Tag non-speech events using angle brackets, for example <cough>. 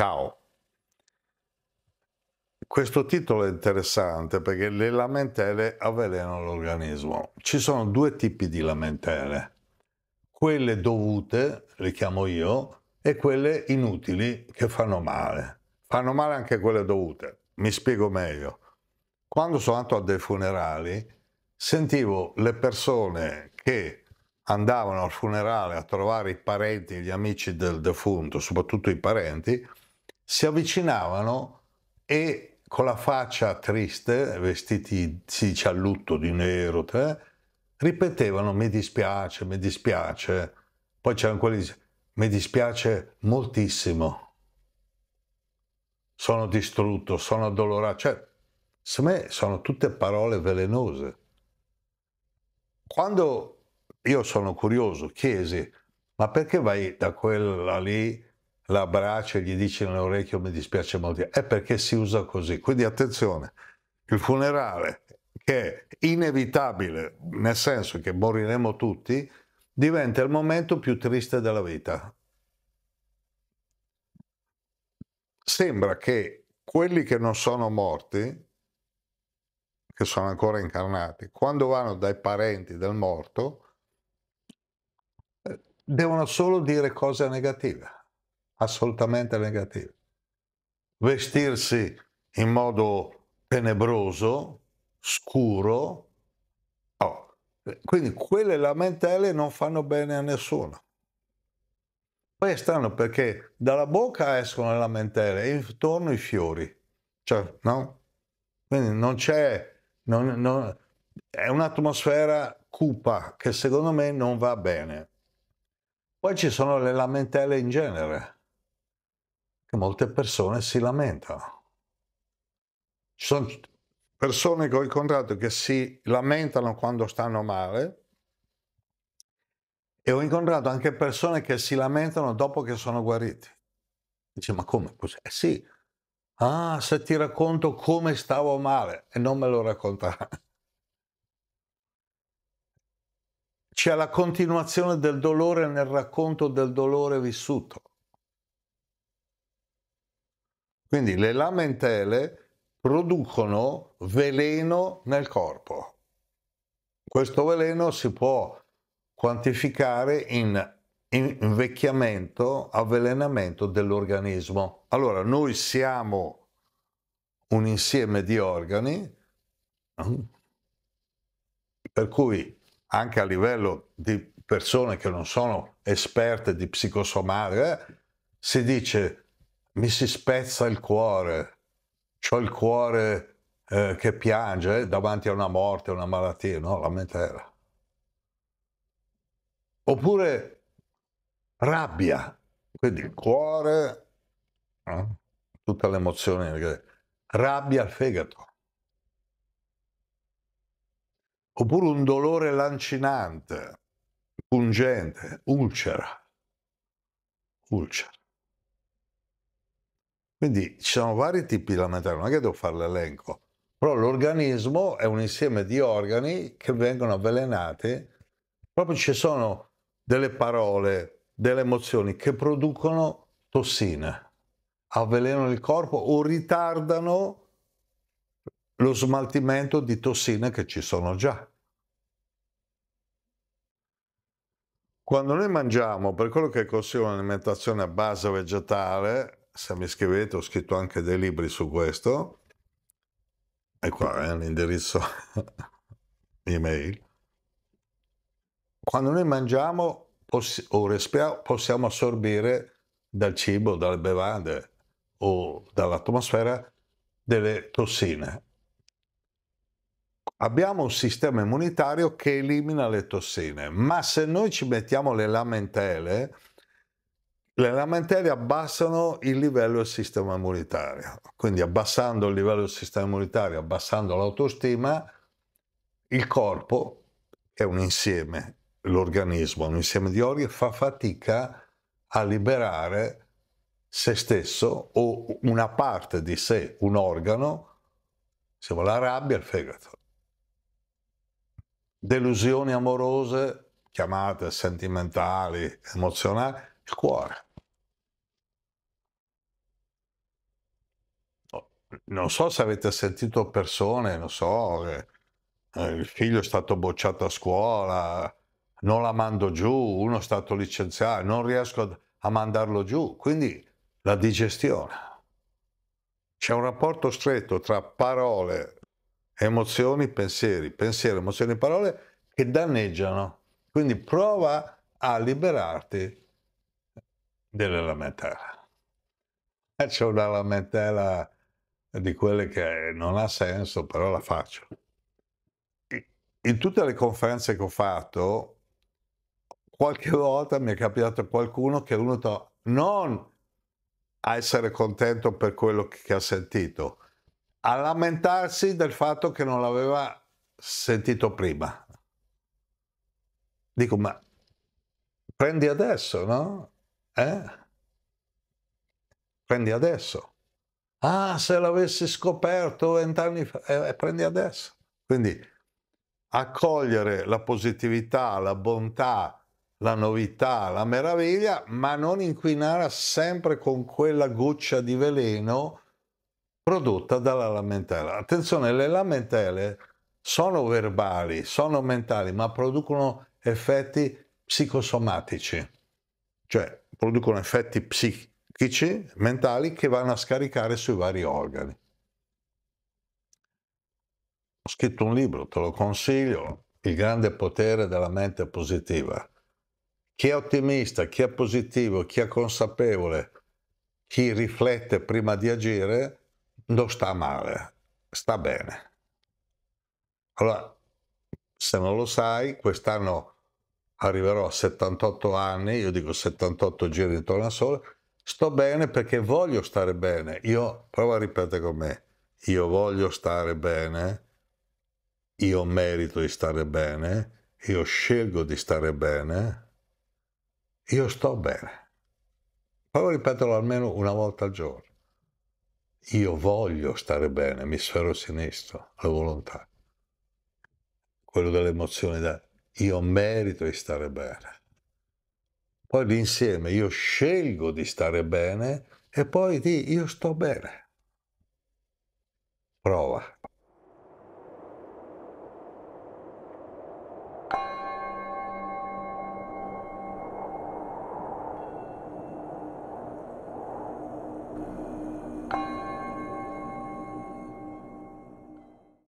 ciao. Questo titolo è interessante perché le lamentele avvelenano l'organismo. Ci sono due tipi di lamentele, quelle dovute, le chiamo io, e quelle inutili che fanno male. Fanno male anche quelle dovute, mi spiego meglio. Quando sono andato a dei funerali, sentivo le persone che andavano al funerale a trovare i parenti, gli amici del defunto, soprattutto i parenti, si avvicinavano e con la faccia triste, vestiti sì, a lutto di nero, te, ripetevano mi dispiace, mi dispiace. Poi c'erano quelli che dicevano mi dispiace moltissimo, sono distrutto, sono addolorato. Cioè, secondo me sono tutte parole velenose. Quando io sono curioso, chiesi, ma perché vai da quella lì la abbraccia e gli dice nell'orecchio mi dispiace molto, è perché si usa così. Quindi attenzione, il funerale che è inevitabile, nel senso che moriremo tutti, diventa il momento più triste della vita. Sembra che quelli che non sono morti, che sono ancora incarnati, quando vanno dai parenti del morto, eh, devono solo dire cose negative assolutamente negativo. Vestirsi in modo tenebroso, scuro, oh. quindi quelle lamentele non fanno bene a nessuno. Poi è strano perché dalla bocca escono le lamentele e intorno i fiori, cioè, no? Quindi non c'è, non, non, è un'atmosfera cupa che secondo me non va bene. Poi ci sono le lamentele in genere che molte persone si lamentano. Ci sono persone che ho incontrato che si lamentano quando stanno male e ho incontrato anche persone che si lamentano dopo che sono guariti. Dice, ma come? Eh sì, ah, se ti racconto come stavo male e non me lo raccontare. C'è la continuazione del dolore nel racconto del dolore vissuto. Quindi le lamentele producono veleno nel corpo. Questo veleno si può quantificare in invecchiamento, avvelenamento dell'organismo. Allora, noi siamo un insieme di organi, mm, per cui anche a livello di persone che non sono esperte di psicosomatica, eh, si dice mi si spezza il cuore, ho il cuore eh, che piange eh, davanti a una morte, una malattia, no? La mente era. Oppure rabbia, quindi il cuore, eh? tutte le emozioni, rabbia al fegato. Oppure un dolore lancinante, pungente, ulcera, ulcera. Quindi ci sono vari tipi di lamentari, non è che devo fare l'elenco, però l'organismo è un insieme di organi che vengono avvelenati, proprio ci sono delle parole, delle emozioni che producono tossine, avvelenano il corpo o ritardano lo smaltimento di tossine che ci sono già. Quando noi mangiamo, per quello che consiglio un'alimentazione a base vegetale, se mi scrivete ho scritto anche dei libri su questo e qua è eh, l'indirizzo <laughs> email quando noi mangiamo poss- o respiriamo possiamo assorbire dal cibo, dalle bevande o dall'atmosfera delle tossine abbiamo un sistema immunitario che elimina le tossine, ma se noi ci mettiamo le lamentele le lamentele abbassano il livello del sistema immunitario, quindi abbassando il livello del sistema immunitario, abbassando l'autostima, il corpo è un insieme, l'organismo è un insieme di organi, fa fatica a liberare se stesso o una parte di sé, un organo, se la rabbia, il fegato. Delusioni amorose, chiamate sentimentali, emozionali, il cuore. non so se avete sentito persone, non so, eh, eh, il figlio è stato bocciato a scuola, non la mando giù, uno è stato licenziato, non riesco a mandarlo giù. Quindi la digestione. C'è un rapporto stretto tra parole, emozioni, pensieri, pensieri, emozioni, parole che danneggiano. Quindi prova a liberarti delle lamentele. Eh, c'è una lamentela di quelle che non ha senso, però la faccio. In tutte le conferenze che ho fatto, qualche volta mi è capitato qualcuno che è venuto non a essere contento per quello che ha sentito, a lamentarsi del fatto che non l'aveva sentito prima. Dico, ma prendi adesso, no? Eh? Prendi adesso. Ah, se l'avessi scoperto vent'anni fa, eh, eh, prendi adesso. Quindi accogliere la positività, la bontà, la novità, la meraviglia, ma non inquinare sempre con quella goccia di veleno prodotta dalla lamentela. Attenzione, le lamentele sono verbali, sono mentali, ma producono effetti psicosomatici, cioè producono effetti psichici psichici, mentali che vanno a scaricare sui vari organi. Ho scritto un libro, te lo consiglio, Il grande potere della mente positiva. Chi è ottimista, chi è positivo, chi è consapevole, chi riflette prima di agire, non sta male, sta bene. Allora, se non lo sai, quest'anno arriverò a 78 anni, io dico 78 giri intorno al sole, sto bene perché voglio stare bene. Io, prova a ripetere con me, io voglio stare bene, io merito di stare bene, io scelgo di stare bene, io sto bene. Provo a ripeterlo almeno una volta al giorno. Io voglio stare bene, mi sfero sinistro, la volontà. Quello delle emozioni da io merito di stare bene poi l'insieme, io scelgo di stare bene e poi di io sto bene. Prova,